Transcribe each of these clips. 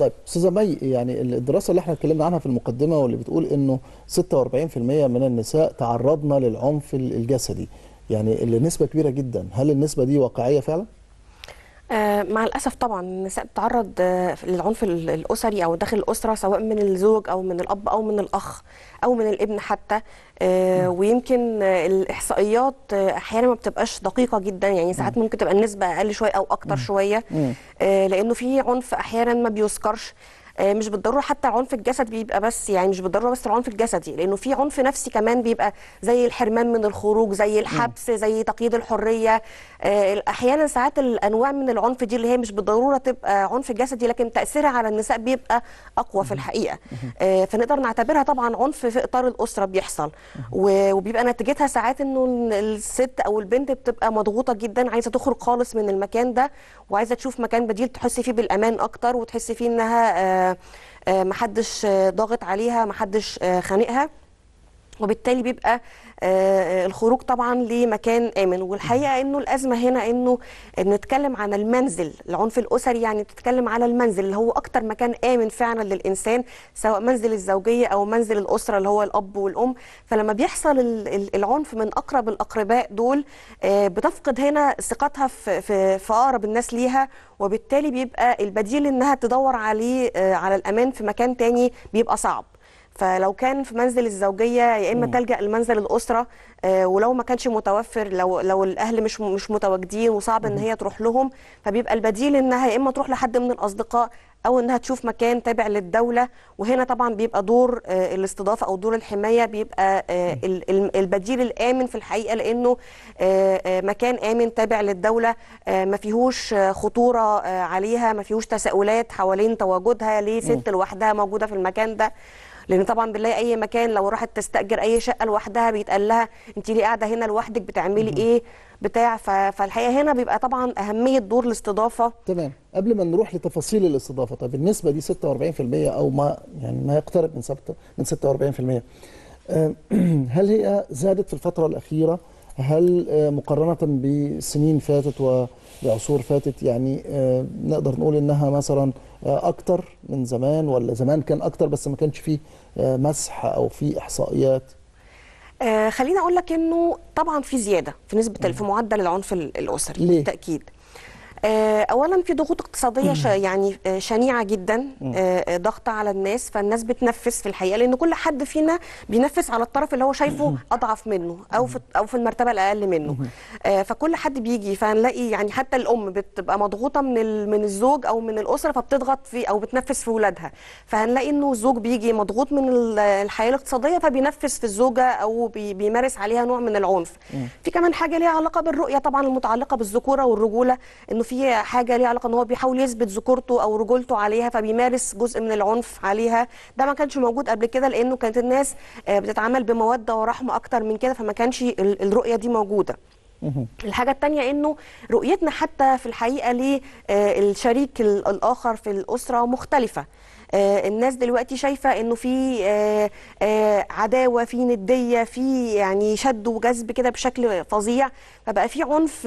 طيب استاذه مي يعني الدراسه اللي احنا اتكلمنا عنها في المقدمه واللي بتقول انه 46% من النساء تعرضن للعنف الجسدي يعني اللي نسبه كبيره جدا هل النسبه دي واقعيه فعلا؟ آه، مع الاسف طبعا النساء بتتعرض آه، للعنف الاسري او داخل الاسره سواء من الزوج او من الاب او من الاخ او من الابن حتى آه، ويمكن الاحصائيات احيانا ما بتبقاش دقيقه جدا يعني ساعات ممكن تبقى النسبه اقل شويه او اكتر شويه لانه في عنف احيانا ما بيذكرش آه، مش بالضروره حتى العنف الجسدي بيبقى بس يعني مش بالضروره بس العنف الجسدي لانه في عنف نفسي كمان بيبقى زي الحرمان من الخروج زي الحبس زي تقييد الحريه آه، احيانا ساعات الانواع من العنف دي اللي هي مش بالضروره تبقى عنف جسدي لكن تاثيرها على النساء بيبقى اقوى في الحقيقه آه، فنقدر نعتبرها طبعا عنف في اطار الاسره بيحصل وبيبقى نتيجتها ساعات انه الست او البنت بتبقى مضغوطه جدا عايزه تخرج خالص من المكان ده وعايزه تشوف مكان بديل تحس فيه بالامان اكتر وتحس فيه انها آه، آه، محدش ضاغط عليها محدش آه، خانقها وبالتالي بيبقى آه، الخروج طبعا لمكان امن والحقيقه انه الازمه هنا انه نتكلم عن المنزل العنف الاسري يعني تتكلم على المنزل اللي هو اكتر مكان امن فعلا للانسان سواء منزل الزوجيه او منزل الاسره اللي هو الاب والام فلما بيحصل العنف من اقرب الاقرباء دول آه، بتفقد هنا ثقتها في في اقرب الناس ليها وبالتالي بيبقى البديل انها تدور عليه آه، على الامان في مكان تاني بيبقى صعب فلو كان في منزل الزوجيه يا اما تلجا لمنزل الاسره آه، ولو ما كانش متوفر لو لو الاهل مش مش متواجدين وصعب ان هي تروح لهم فبيبقى البديل انها يا اما تروح لحد من الاصدقاء او انها تشوف مكان تابع للدوله وهنا طبعا بيبقى دور آه، الاستضافه او دور الحمايه بيبقى آه، البديل الامن في الحقيقه لانه آه، مكان امن تابع للدوله ما فيهوش خطوره عليها ما فيهوش تساؤلات حوالين تواجدها ليه ست لوحدها موجوده في المكان ده لان طبعا بنلاقي اي مكان لو راحت تستاجر اي شقه لوحدها بيتقال لها انت ليه قاعده هنا لوحدك بتعملي ايه بتاع فالحقيقه هنا بيبقى طبعا اهميه دور الاستضافه تمام قبل ما نروح لتفاصيل الاستضافه طب النسبه دي 46% او ما يعني ما يقترب من سبت من 46% آه، هل هي زادت في الفتره الاخيره هل آه، مقارنه بسنين فاتت وعصور فاتت يعني آه، نقدر نقول انها مثلا اكتر من زمان ولا زمان كان اكتر بس ما كانش فيه مسح او فيه احصائيات آه، خليني اقول لك انه طبعا في زياده في نسبه في معدل العنف الاسري بالتاكيد آه، اولا في ضغوط اقتصاديه ش... يعني آه، شنيعه جدا آه، ضغط على الناس فالناس بتنفس في الحقيقه لان كل حد فينا بينفس على الطرف اللي هو شايفه اضعف منه او في او في المرتبه الاقل منه فكل حد بيجي فهنلاقي يعني حتى الام بتبقى مضغوطه من ال... من الزوج او من الاسره فبتضغط في او بتنفس في ولادها فهنلاقي انه الزوج بيجي مضغوط من الحياه الاقتصاديه فبينفس في الزوجه او بي... بيمارس عليها نوع من العنف في كمان حاجه ليها علاقه بالرؤيه طبعا المتعلقه بالذكوره والرجوله انه في حاجه ليها علاقه ان هو بيحاول يثبت ذكورته او رجولته عليها فبيمارس جزء من العنف عليها ده ما كانش موجود قبل كده لانه كانت الناس آه، بتتعامل بموده ورحمه اكتر من كده فما كانش الرؤيه دي موجوده الحاجة التانية انه رؤيتنا حتى في الحقيقة للشريك آه، الاخر في الاسرة مختلفة آه، الناس دلوقتي شايفه انه في آه، آه، عداوه في نديه في يعني شد وجذب كده بشكل فظيع فبقى في عنف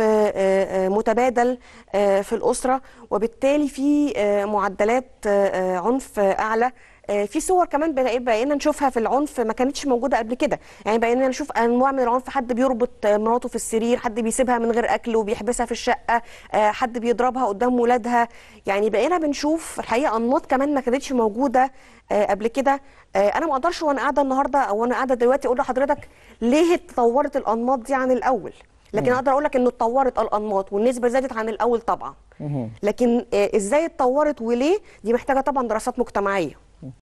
متبادل في الاسره وبالتالي في معدلات عنف اعلى في صور كمان إيه، بقينا نشوفها في العنف ما كانتش موجوده قبل كده يعني بقينا نشوف انواع من العنف حد بيربط مراته في السرير حد بيسيبها من غير اكل وبيحبسها في الشقه حد بيضربها قدام ولادها يعني بقينا بنشوف الحقيقه انماط كمان ما كانتش موجوده آه، قبل كده آه، انا ما اقدرش وانا قاعده النهارده او وانا قاعده دلوقتي اقول لحضرتك ليه اتطورت الانماط دي عن الاول لكن اقدر اقول لك انه اتطورت الانماط والنسبه زادت عن الاول طبعا لكن آه، ازاي اتطورت وليه دي محتاجه طبعا دراسات مجتمعيه